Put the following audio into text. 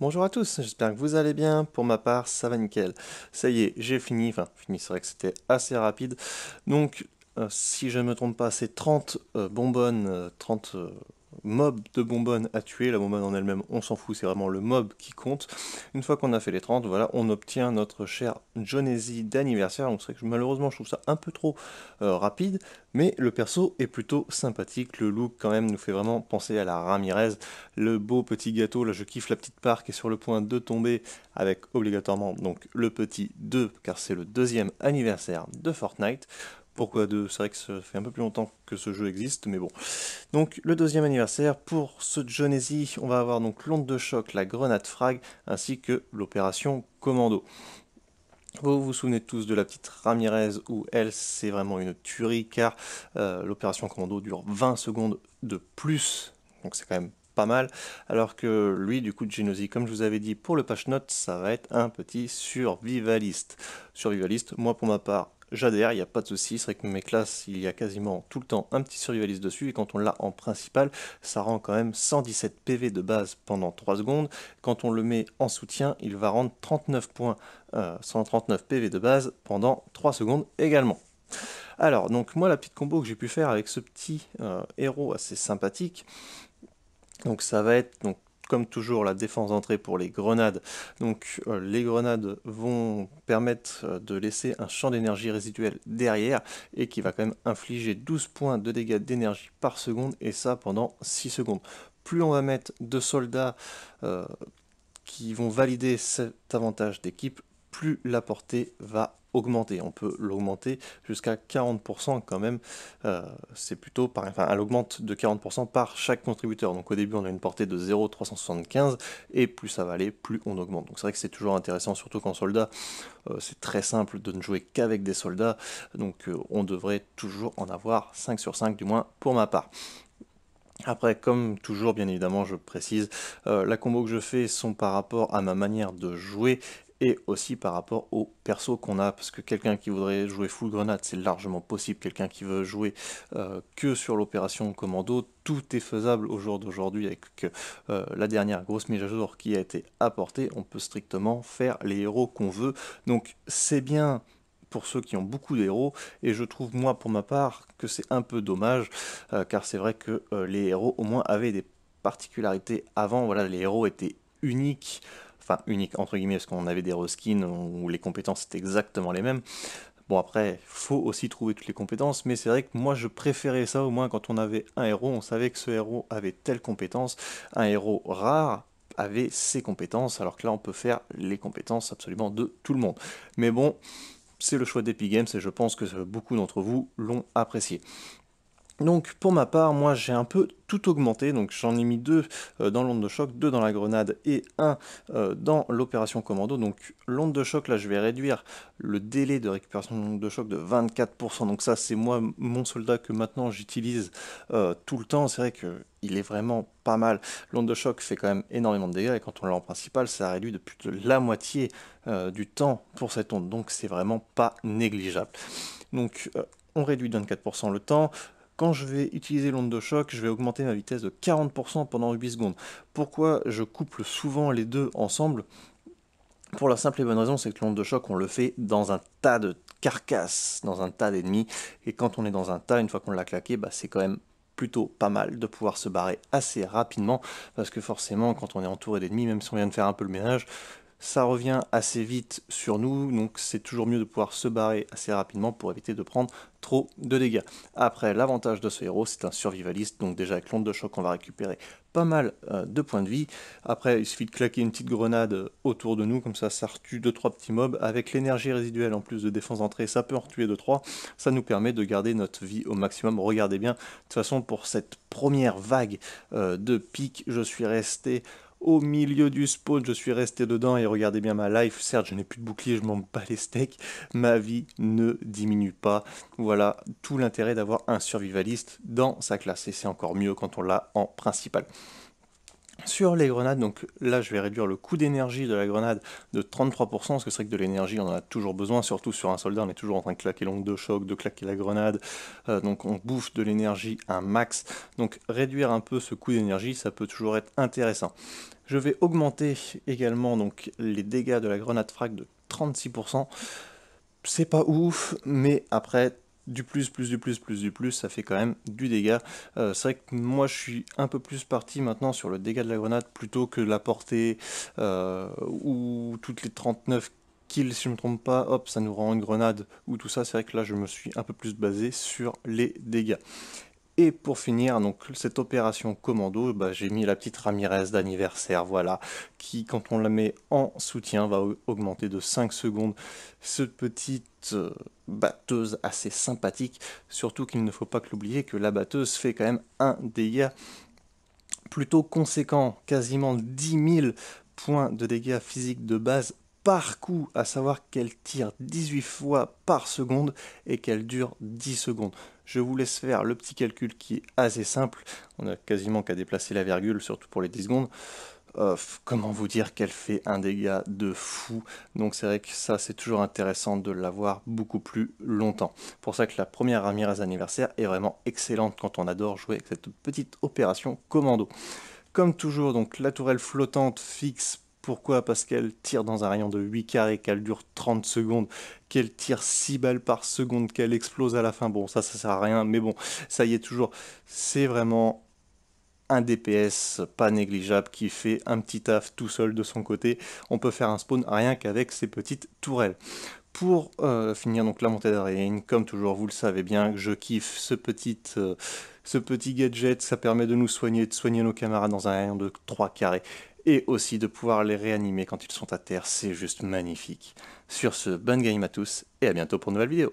Bonjour à tous, j'espère que vous allez bien. Pour ma part, ça va nickel. Ça y est, j'ai fini. Enfin, fini, c'est vrai que c'était assez rapide. Donc, euh, si je ne me trompe pas, c'est 30 euh, bonbonnes, 30 euh, mob de bonbonne à tuer, la bonbonne en elle-même, on s'en fout, c'est vraiment le mob qui compte. Une fois qu'on a fait les 30, voilà, on obtient notre cher Jonesy d'anniversaire. Donc que malheureusement, je trouve ça un peu trop euh, rapide, mais le perso est plutôt sympathique. Le look, quand même, nous fait vraiment penser à la Ramirez. Le beau petit gâteau, là, je kiffe la petite part qui est sur le point de tomber avec obligatoirement donc le petit 2, car c'est le deuxième anniversaire de Fortnite. Pourquoi deux C'est vrai que ça fait un peu plus longtemps que ce jeu existe, mais bon. Donc le deuxième anniversaire, pour ce Genesi, on va avoir donc l'onde de choc, la grenade frag, ainsi que l'opération commando. Vous vous souvenez tous de la petite Ramirez où elle, c'est vraiment une tuerie car euh, l'opération commando dure 20 secondes de plus, donc c'est quand même pas mal, alors que lui, du coup, de Genosi, comme je vous avais dit pour le patch note, ça va être un petit survivaliste. Survivaliste, moi pour ma part, j'adhère, il n'y a pas de souci. C'est vrai que mes classes, il y a quasiment tout le temps un petit survivaliste dessus, et quand on l'a en principal, ça rend quand même 117 PV de base pendant 3 secondes. Quand on le met en soutien, il va rendre 39 points, 139 euh, PV de base pendant 3 secondes également. Alors, donc moi, la petite combo que j'ai pu faire avec ce petit euh, héros assez sympathique, donc ça va être donc comme toujours la défense d'entrée pour les grenades. Donc euh, les grenades vont permettre euh, de laisser un champ d'énergie résiduel derrière et qui va quand même infliger 12 points de dégâts d'énergie par seconde et ça pendant 6 secondes. Plus on va mettre de soldats euh, qui vont valider cet avantage d'équipe, plus la portée va augmenter. On peut l'augmenter jusqu'à 40% quand même. Euh, c'est plutôt par, enfin, elle augmente de 40% par chaque contributeur. Donc au début, on a une portée de 0,375 et plus ça va aller, plus on augmente. Donc c'est vrai que c'est toujours intéressant, surtout qu'en soldat, euh, c'est très simple de ne jouer qu'avec des soldats. Donc euh, on devrait toujours en avoir 5 sur 5, du moins pour ma part. Après, comme toujours, bien évidemment, je précise, la combo que je fais sont par rapport à ma manière de jouer et aussi par rapport au perso qu'on a, parce que quelqu'un qui voudrait jouer full grenade, c'est largement possible, quelqu'un qui veut jouer euh, que sur l'opération commando, tout est faisable au jour d'aujourd'hui avec euh, la dernière grosse mise à jour qui a été apportée, on peut strictement faire les héros qu'on veut, donc c'est bien pour ceux qui ont beaucoup d'héros, et je trouve moi pour ma part que c'est un peu dommage, euh, car c'est vrai que les héros au moins avaient des particularités avant, voilà, les héros étaient uniques, unique entre guillemets, parce qu'on avait des reskins où les compétences étaient exactement les mêmes. Bon après, faut aussi trouver toutes les compétences, mais c'est vrai que moi je préférais ça au moins quand on avait un héros, on savait que ce héros avait telle compétence, un héros rare avait ses compétences, alors que là on peut faire les compétences absolument de tout le monde. Mais bon, c'est le choix d'Epic Games et je pense que beaucoup d'entre vous l'ont apprécié. Donc pour ma part, moi j'ai un peu tout augmenté, donc j'en ai mis deux euh, dans l'onde de choc, deux dans la grenade et un euh, dans l'opération commando. Donc l'onde de choc, là je vais réduire le délai de récupération de l'onde de choc de 24%. Donc ça c'est moi mon soldat que maintenant j'utilise euh, tout le temps. C'est vrai qu'il est vraiment pas mal. L'onde de choc fait quand même énormément de dégâts et quand on l'a en principal, ça réduit de plus de la moitié du temps pour cette onde. Donc c'est vraiment pas négligeable. Donc on réduit de 24% le temps. Quand je vais utiliser l'onde de choc, je vais augmenter ma vitesse de 40% pendant 8 secondes. Pourquoi je couple souvent les deux ensemble pour la simple et bonne raison, c'est que l'onde de choc, on le fait dans un tas de carcasses, dans un tas d'ennemis. Et quand on est dans un tas, une fois qu'on l'a claqué, bah, c'est quand même plutôt pas mal de pouvoir se barrer assez rapidement parce que forcément quand on est entouré d'ennemis même si on vient de faire un peu le ménage ça revient assez vite sur nous, donc c'est toujours mieux de pouvoir se barrer assez rapidement pour éviter de prendre trop de dégâts. Après, l'avantage de ce héros, c'est un survivaliste, donc déjà avec l'onde de choc, on va récupérer pas mal euh, de points de vie. Après, il suffit de claquer une petite grenade euh, autour de nous, comme ça, ça retue 2-3 petits mobs. Avec l'énergie résiduelle en plus de défense d'entrée, ça peut en retuer 2-3. Ça nous permet de garder notre vie au maximum. Regardez bien, de toute façon, pour cette première vague euh, de pique, je suis resté au milieu du spawn, je suis resté dedans et regardez bien ma life. Certes, je n'ai plus de bouclier, je mange pas les steaks. Ma vie ne diminue pas. Voilà tout l'intérêt d'avoir un survivaliste dans sa classe et c'est encore mieux quand on l'a en principal. Sur les grenades, donc là je vais réduire le coût d'énergie de la grenade de 33%, parce que c'est vrai que de l'énergie on en a toujours besoin, surtout sur un soldat on est toujours en train de claquer l'ongle de choc, de claquer la grenade, euh, donc on bouffe de l'énergie un max, donc réduire un peu ce coût d'énergie ça peut toujours être intéressant. Je vais augmenter également donc les dégâts de la grenade frag de 36%, c'est pas ouf, mais après du plus, plus, du plus, plus, du plus, ça fait quand même du dégât. Euh, c'est vrai que moi je suis un peu plus parti maintenant sur le dégât de la grenade plutôt que la portée euh, ou toutes les 39 kills si je ne me trompe pas, hop, ça nous rend une grenade ou tout ça. C'est vrai que là je me suis un peu plus basé sur les dégâts. Et pour finir, donc cette opération commando, bah, j'ai mis la petite Ramirez d'anniversaire, voilà, qui quand on la met en soutien va augmenter de 5 secondes cette petite euh, batteuse assez sympathique, surtout qu'il ne faut pas que l'oublier que la batteuse fait quand même un dégât plutôt conséquent, quasiment 10 000 points de dégâts physiques de base par coup, à savoir qu'elle tire 18 fois par seconde et qu'elle dure 10 secondes. Je vous laisse faire le petit calcul qui est assez simple. On n'a quasiment qu'à déplacer la virgule, surtout pour les 10 secondes. comment vous dire qu'elle fait un dégât de fou. Donc c'est vrai que ça c'est toujours intéressant de l'avoir beaucoup plus longtemps. Pour ça que la première Ramirez anniversaire est vraiment excellente quand on adore jouer avec cette petite opération commando. Comme toujours donc la tourelle flottante fixe pourquoi Parce qu'elle tire dans un rayon de 8 carrés, qu'elle dure 30 secondes, qu'elle tire 6 balles par seconde, qu'elle explose à la fin. Bon, ça, ça sert à rien, mais bon, ça y est toujours. C'est vraiment un DPS pas négligeable qui fait un petit taf tout seul de son côté. On peut faire un spawn rien qu'avec ses petites tourelles. Pour euh, finir donc la montée d'Ariane, comme toujours vous le savez bien, je kiffe ce petit, euh, ce petit gadget, ça permet de nous soigner, de soigner nos camarades dans un rayon de 3 carrés et aussi de pouvoir les réanimer quand ils sont à terre, c'est juste magnifique. Sur ce, bonne game à tous et à bientôt pour une nouvelle vidéo.